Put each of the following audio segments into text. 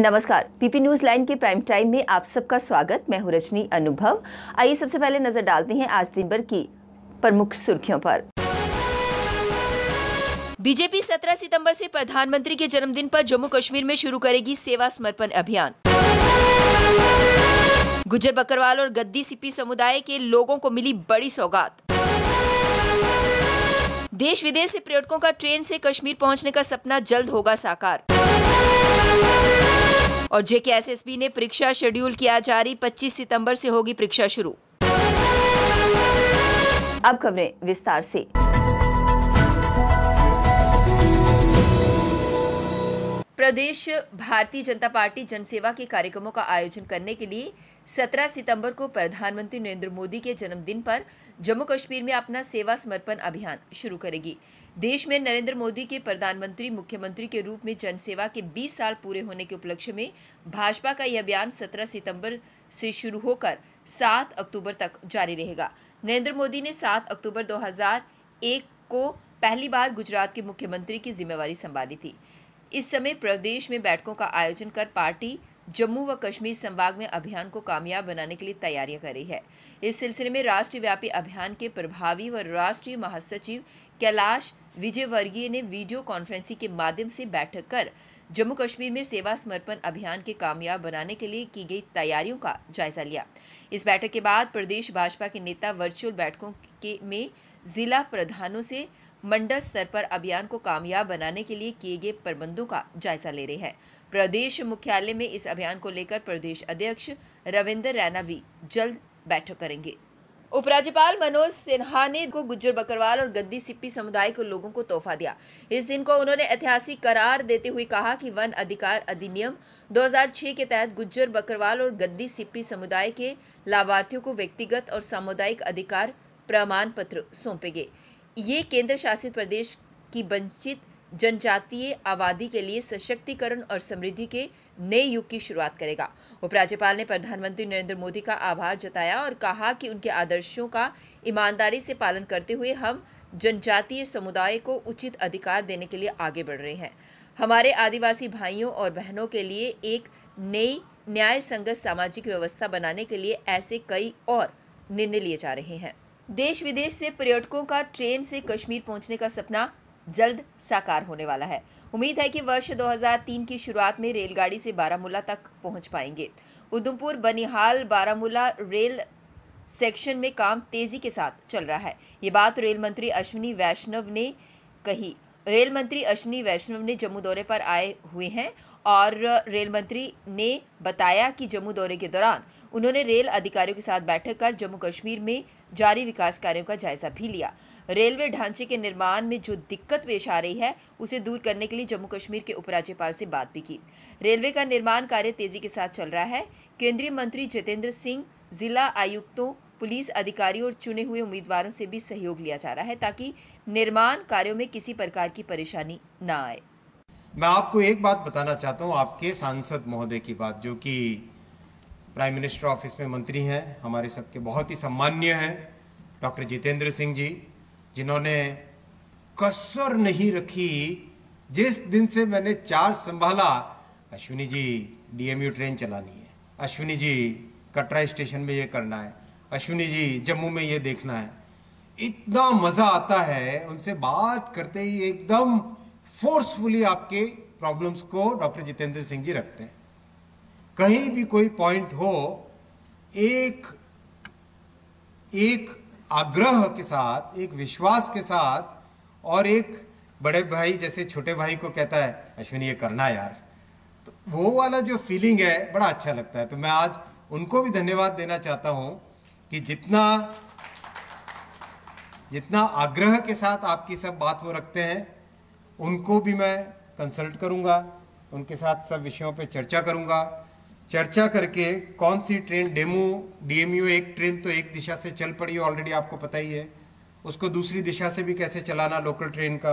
नमस्कार PP news line के prime time में आप सबका स्वागत मैं हूं रजनी अनुभव आइए सबसे पहले नजर डालते हैं आज दिन भर की प्रमुख सुर्खियों पर बीजेपी 17 सितंबर से प्रधानमंत्री के जन्मदिन पर जम्मू कश्मीर में शुरू करेगी सेवा समर्पण अभियान गुजर बकरवाल और गद्दी सिपी समुदाय के लोगों को मिली बड़ी सौगात देश विदेश से पर्यटकों का ट्रेन से कश्मीर पहुंचने का सपना जल्द होगा साकार और जेके एसएसबी ने परीक्षा शेड्यूल किया जारी 25 सितंबर से होगी परीक्षा शुरू अब खबरें विस्तार से प्रदेश भारतीय जनता पार्टी जनसेवा के कार्यक्रमों का आयोजन करने के लिए 17 सितंबर को प्रधानमंत्री नरेंद्र मोदी के जन्मदिन पर जम्मू कश्मीर में अपना सेवा समर्पण अभियान शुरू करेगी देश में नरेंद्र मोदी के प्रधानमंत्री मुख्यमंत्री के रूप में जनसेवा के 20 साल पूरे होने के उपलक्ष्य में भाजपा का यह अभियान 17 सितंबर से शुरू होकर 7 अक्टूबर तक जारी रहेगा नरेंद्र मोदी ने सात अक्टूबर दो को पहली बार गुजरात के मुख्यमंत्री की जिम्मेवारी संभाली थी इस समय प्रदेश में बैठकों का आयोजन कर पार्टी जम्मू व कश्मीर संभाग में अभियान को कामयाब बनाने के लिए तैयारियां कर रही है इस सिलसिले में राष्ट्रव्यापी अभियान के प्रभावी व राष्ट्रीय महासचिव कैलाश विजयवर्गीय ने वीडियो कॉन्फ्रेंसिंग के माध्यम से बैठक कर जम्मू कश्मीर में सेवा समर्पण अभियान के कामयाब बनाने के लिए की गई तैयारियों का जायजा लिया इस बैठक के बाद प्रदेश भाजपा के नेता वर्चुअल बैठकों के में जिला प्रधानों से मंडल स्तर पर अभियान को कामयाब बनाने के लिए किए गए प्रबंधों का जायजा ले रहे हैं प्रदेश मुख्यालय में इस अभियान को लेकर प्रदेश अध्यक्ष रविंदर रैना भी जल्द बैठक करेंगे उपराज्यपाल मनोज सिन्हा ने को गुज्जर बकरवाल और गद्दी सिप्पी समुदाय के लोगों को तोहफा दिया इस दिन को उन्होंने ऐतिहासिक करार देते हुए कहा कि वन अधिकार अधिनियम 2006 के तहत गुज्जर बकरवाल और गद्दी सिप्पी समुदाय के लाभार्थियों को व्यक्तिगत और सामुदायिक अधिकार प्रमाण पत्र सौंपे गए ये केंद्र शासित प्रदेश की वंचित जनजातीय आबादी के लिए सशक्तिकरण और समृद्धि के नए युग की शुरुआत करेगा उपराज्यपाल ने प्रधानमंत्री नरेंद्र मोदी का आभार जताया और कहा कि उनके आदर्शों का ईमानदारी से पालन करते हुए हम जनजातीय समुदाय को उचित अधिकार देने के लिए आगे बढ़ रहे हैं हमारे आदिवासी भाइयों और बहनों के लिए एक नई न्याय संगत सामाजिक व्यवस्था बनाने के लिए ऐसे कई और निर्णय लिए जा रहे हैं देश विदेश से पर्यटकों का ट्रेन से कश्मीर पहुंचने का सपना जल्द साकार होने वाला है उम्मीद है कि वर्ष 2003 की शुरुआत में रेलगाड़ी से बारामूला तक पहुंच पाएंगे उधमपुर बनिहाल बारामूला रेल सेक्शन में काम तेजी के साथ चल रहा है ये बात रेल मंत्री अश्विनी वैष्णव ने कही रेल मंत्री अश्विनी वैष्णव ने जम्मू दौरे पर आए हुए हैं और रेल मंत्री ने बताया कि जम्मू दौरे के दौरान उन्होंने रेल अधिकारियों के साथ बैठक कर जम्मू कश्मीर में जारी विकास कार्यों का जायजा भी लिया रेलवे ढांचे के निर्माण में जो दिक्कत पेश आ रही है उसे दूर करने के लिए जम्मू कश्मीर के उपराज्यपाल से बात भी की रेलवे का निर्माण कार्य तेजी के साथ चल रहा है केंद्रीय मंत्री जितेंद्र सिंह जिला आयुक्तों पुलिस अधिकारियों और चुने हुए उम्मीदवारों से भी सहयोग लिया जा रहा है ताकि निर्माण कार्यो में किसी प्रकार की परेशानी न आए मैं आपको एक बात बताना चाहता हूँ आपके सांसद महोदय की बात जो की प्राइम मिनिस्टर ऑफिस में मंत्री हैं हमारे सबके बहुत ही सम्मान्य हैं डॉक्टर जितेंद्र सिंह जी जिन्होंने कसर नहीं रखी जिस दिन से मैंने चार्ज संभाला अश्विनी जी डीएमयू ट्रेन चलानी है अश्विनी जी कटरा स्टेशन में ये करना है अश्विनी जी जम्मू में ये देखना है इतना मज़ा आता है उनसे बात करते ही एकदम फोर्सफुली आपके प्रॉब्लम्स को डॉक्टर जितेंद्र सिंह जी रखते हैं कहीं भी कोई पॉइंट हो एक एक आग्रह के साथ एक विश्वास के साथ और एक बड़े भाई जैसे छोटे भाई को कहता है अश्विनी ये करना यार तो वो वाला जो फीलिंग है बड़ा अच्छा लगता है तो मैं आज उनको भी धन्यवाद देना चाहता हूँ कि जितना जितना आग्रह के साथ आपकी सब बात वो रखते हैं उनको भी मैं कंसल्ट करूँगा उनके साथ सब विषयों पे चर्चा करूँगा चर्चा करके कौन सी ट्रेन डेमो डीएमयू एक ट्रेन तो एक दिशा से चल पड़ी ऑलरेडी आपको पता ही है उसको दूसरी दिशा से भी कैसे चलाना लोकल ट्रेन का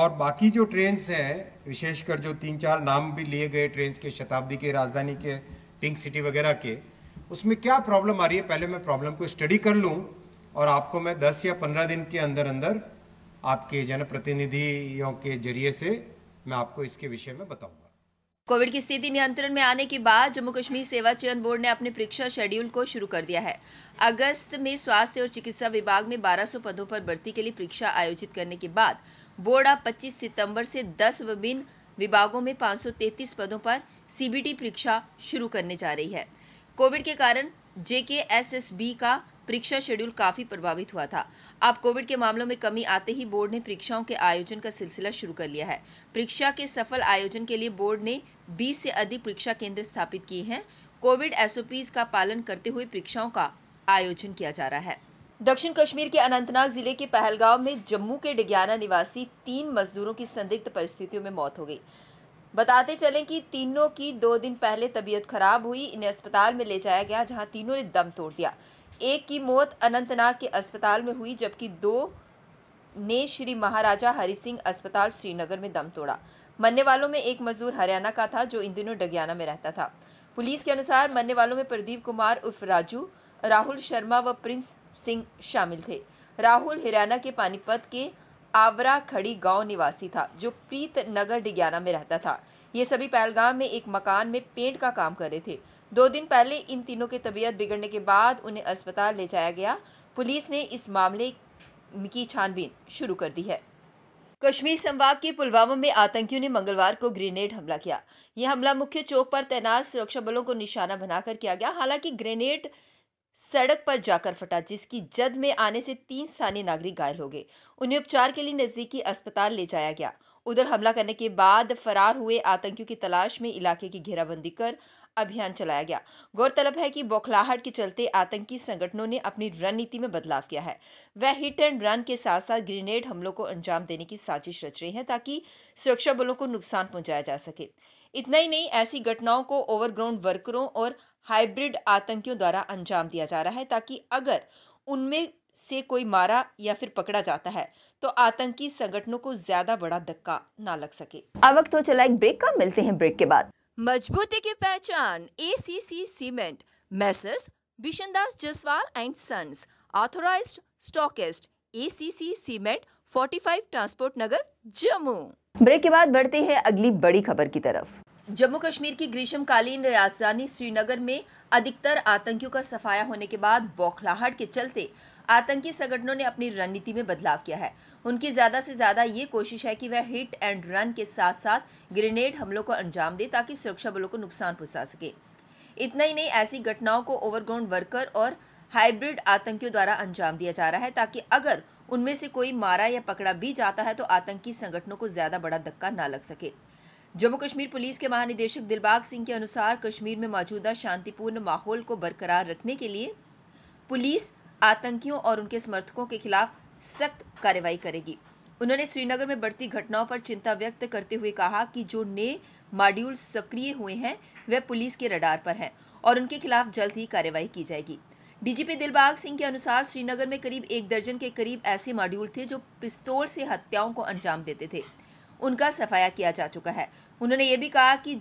और बाकी जो ट्रेन हैं विशेषकर जो तीन चार नाम भी लिए गए ट्रेन के शताब्दी के राजधानी के पिंक सिटी वगैरह के उसमें क्या प्रॉब्लम आ रही है पहले मैं प्रॉब्लम को स्टडी कर लूँ और आपको मैं दस या पंद्रह दिन के अंदर अंदर आपके जनप्रतिनिधियों के जरिए से मैं आपको इसके विषय में बताऊँगा कोविड की स्थिति नियंत्रण में आने के बाद जम्मू कश्मीर सेवा चयन बोर्ड ने अपने परीक्षा शेड्यूल को शुरू कर दिया है अगस्त में स्वास्थ्य और चिकित्सा विभाग में 1200 पदों पर भर्ती के लिए परीक्षा आयोजित करने के बाद बोर्ड अब 25 सितंबर से 10 विभिन्न विभागों में 533 पदों पर सीबीटी परीक्षा शुरू करने जा रही है कोविड के कारण जेके एस एस बी का परीक्षा शेड्यूल काफ़ी प्रभावित हुआ था अब कोविड के मामलों में कमी आते ही बोर्ड ने परीक्षाओं के आयोजन का सिलसिला शुरू कर लिया है परीक्षा के सफल आयोजन के लिए बोर्ड ने बीस से अधिक परीक्षा केंद्र स्थापित किए हैं कोविड एस का पालन करते हुए परीक्षाओं का आयोजन किया जा रहा है दक्षिण कश्मीर के अनंतनाग जिले के पहलगांव में जम्मू के डिग्याना निवासी तीन मजदूरों की संदिग्ध परिस्थितियों में मौत हो गई बताते चलें कि तीनों की दो दिन पहले तबीयत खराब हुई इन्हें अस्पताल में ले जाया गया जहां तीनों ने दम तोड़ दिया एक की मौत अनंतनाग के अस्पताल में हुई जबकि दो ने श्री महाराजा हरि सिंह अस्पताल श्रीनगर में दम तोड़ा मरने वालों में एक मजदूर हरियाणा का था जो इन दिनों डगियाना में रहता था पुलिस के अनुसार मरने वालों में प्रदीप कुमार उर्फ राजू राहुल शर्मा व प्रिंस सिंह शामिल थे राहुल हरियाणा के पानीपत के आवरा खड़ी गांव निवासी था जो प्रीत नगर डिग्याना में रहता था ये सभी पहलगाम में एक मकान में पेंट का काम कर रहे थे दो दिन पहले इन तीनों की तबीयत बिगड़ने के बाद उन्हें अस्पताल ले जाया गया पुलिस ने इस मामले की छानबीन शुरू कर दी है कश्मीर संवाद के पुलवामा में आतंकियों ने मंगलवार को ग्रेनेड हमला किया यह हमला मुख्य चौक पर तैनात सुरक्षा बलों को निशाना बनाकर किया गया हालांकि ग्रेनेड सड़क पर जाकर फटा जिसकी जद में आने से तीन स्थानीय नागरिक घायल हो गए उन्हें उपचार के लिए नजदीकी अस्पताल ले जाया गया उधर हमला करने के बाद फरार हुए आतंकियों की तलाश में इलाके की घेराबंदी कर अभियान चलाया गया गौरतलब है कि बौखलाहट के चलते आतंकी संगठनों ने अपनी रणनीति में बदलाव किया है वह हिट एंड रन के साथ साथ ग्रेनेड हमलों को अंजाम देने की साजिश रच रहे हैं ताकि सुरक्षा बलों को नुकसान पहुंचाया जा सके इतना ही नहीं ऐसी घटनाओं को ओवरग्राउंड वर्करों और हाइब्रिड आतंकियों द्वारा अंजाम दिया जा रहा है ताकि अगर उनमें से कोई मारा या फिर पकड़ा जाता है तो आतंकी संगठनों को ज्यादा बड़ा धक्का ना लग सके अब वक्त हो चला एक ब्रेक का मिलते हैं ब्रेक के बाद मजबूती की पहचान A C C cement Messrs Bishandas Jaswal and sons authorised stockist A C C cement 45 transport Nagar Jammu break के बाद बढ़ते हैं अगली बड़ी खबर की तरफ जम्मू कश्मीर की ग्रीष्मकालीन राजधानी श्रीनगर में अधिकतर आतंकियों का सफाया होने के बाद बौखलाहट के चलते आतंकी संगठनों ने अपनी रणनीति में बदलाव किया है उनकी ज़्यादा से ज़्यादा ये कोशिश है कि वह हिट एंड रन के साथ साथ ग्रेनेड हमलों को अंजाम दे ताकि सुरक्षा बलों को नुकसान पहुंचा सके इतना ही नहीं ऐसी घटनाओं को ओवरग्राउंड वर्कर और हाइब्रिड आतंकियों द्वारा अंजाम दिया जा रहा है ताकि अगर उनमें से कोई मारा या पकड़ा भी जाता है तो आतंकी संगठनों को ज़्यादा बड़ा धक्का ना लग सके जम्मू कश्मीर पुलिस के महानिदेशक दिलबाग सिंह के अनुसार कश्मीर में मौजूदा शांतिपूर्ण माहौल को बरकरार रखने के लिए पुलिस आतंकियों और उनके समर्थकों के खिलाफ सख्त कार्रवाई करेगी उन्होंने श्रीनगर में बढ़ती घटनाओं पर चिंता व्यक्त करते हुए कहा कि जो नए मॉड्यूल सक्रिय हुए हैं वे पुलिस के रडार पर हैं और उनके खिलाफ जल्द ही कार्रवाई की जाएगी डीजीपी दिलबाग सिंह के अनुसार श्रीनगर में करीब एक दर्जन के करीब ऐसे मॉड्यूल थे जो पिस्तौल से हत्याओं को अंजाम देते थे उनका सफाया किया जा चुका है उन्होंने ये भी कहा कि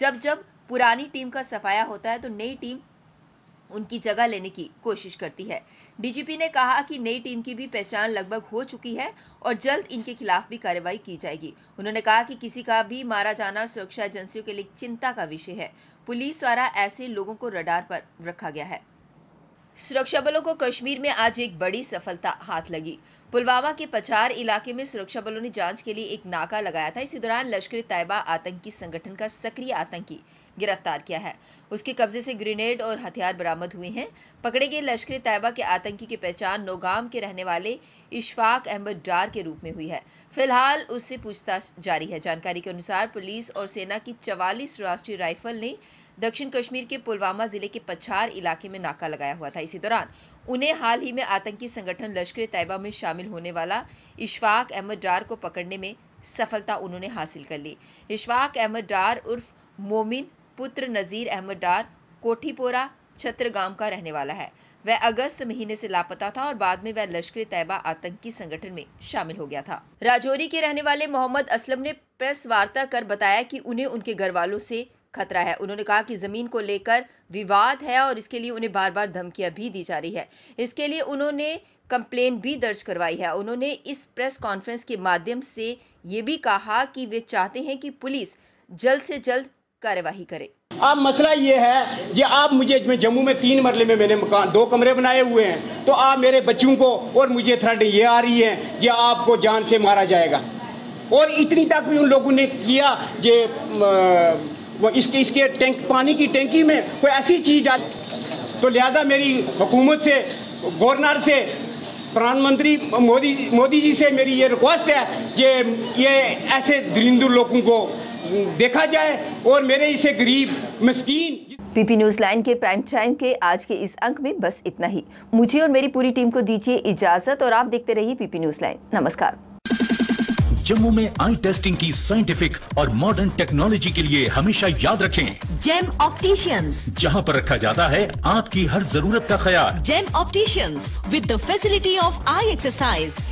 जब जब पुरानी टीम का सफाया होता है तो नई टीम उनकी जगह लेने की कोशिश करती है डीजीपी ने कहा कि नई टीम की भी पहचान लगभग हो चुकी है और जल्द इनके खिलाफ भी कार्रवाई की जाएगी उन्होंने कहा कि किसी का भी मारा जाना सुरक्षा एजेंसियों के लिए चिंता का विषय है पुलिस द्वारा ऐसे लोगों को रडार पर रखा गया है सुरक्षा बलों को कश्मीर में आज एक बड़ी सफलता हाथ लगी पुलवामा के पचार इलाके में सुरक्षा बलों ने जांच के लिए एक नाका लगाया था इसी दौरान लश्कर तैयबा आतंकी संगठन का सक्रिय आतंकी गिरफ्तार किया है उसके कब्जे से ग्रेनेड और हथियार बरामद हुए हैं पकड़े गए लश्कर तैयबा के आतंकी की पहचान नोगाम के रहने वाले इशफाक अहमद डार के रूप में हुई है फिलहाल उससे पूछताछ जारी है जानकारी के अनुसार पुलिस और सेना की चवालीस राष्ट्रीय राइफल ने दक्षिण कश्मीर के पुलवामा जिले के पछार इलाके में नाका लगाया हुआ था इसी दौरान उन्हें हाल ही में आतंकी संगठन लश्कर तैयबा में शामिल होने वाला इशफाक अहमद डार को पकड़ने में सफलता उन्होंने हासिल कर ली इशफाक अहमद डार उर्फ मोमिन पुत्र नज़ीर अहमद डार कोठीपोरा छत्रगाम का रहने वाला है वह अगस्त महीने से लापता था और बाद में वह लश्कर तैयबा आतंकी संगठन में शामिल हो गया था राजौरी के रहने वाले मोहम्मद असलम ने प्रेस वार्ता कर बताया कि उन्हें उनके घर वालों से खतरा है उन्होंने कहा कि ज़मीन को लेकर विवाद है और इसके लिए उन्हें बार बार धमकियां भी दी जा रही है इसके लिए उन्होंने कंप्लेन भी दर्ज करवाई है उन्होंने इस प्रेस कॉन्फ्रेंस के माध्यम से ये भी कहा कि वे चाहते हैं कि पुलिस जल्द से जल्द कार्यवाही करे अब मसला ये है कि आप मुझे जम्मू में तीन मरले में मैंने मकान दो कमरे बनाए हुए हैं तो आप मेरे बच्चों को और मुझे थ्रेड ये आ रही है कि आपको जान से मारा जाएगा और इतनी तक भी उन लोगों ने किया जे वो इसके इसके टैंक पानी की टैंकी में कोई ऐसी चीज़ डाल तो लिहाजा मेरी हुकूमत से गवर्नर से प्रधानमंत्री मोदी मोदी जी से मेरी ये रिक्वेस्ट है कि ये ऐसे दरिंदू लोगों को देखा जाए और मेरे इसे गरीब मस्किन पीपी न्यूज लाइन के प्राइम टाइम के आज के इस अंक में बस इतना ही मुझे और मेरी पूरी टीम को दीजिए इजाजत और आप देखते रहिए पीपी न्यूज लाइन नमस्कार जम्मू में आई टेस्टिंग की साइंटिफिक और मॉडर्न टेक्नोलॉजी के लिए हमेशा याद रखें जेम ऑप्टिशियंस जहां पर रखा जाता है आपकी हर जरूरत का ख्याल Gem opticians with the facility of eye exercise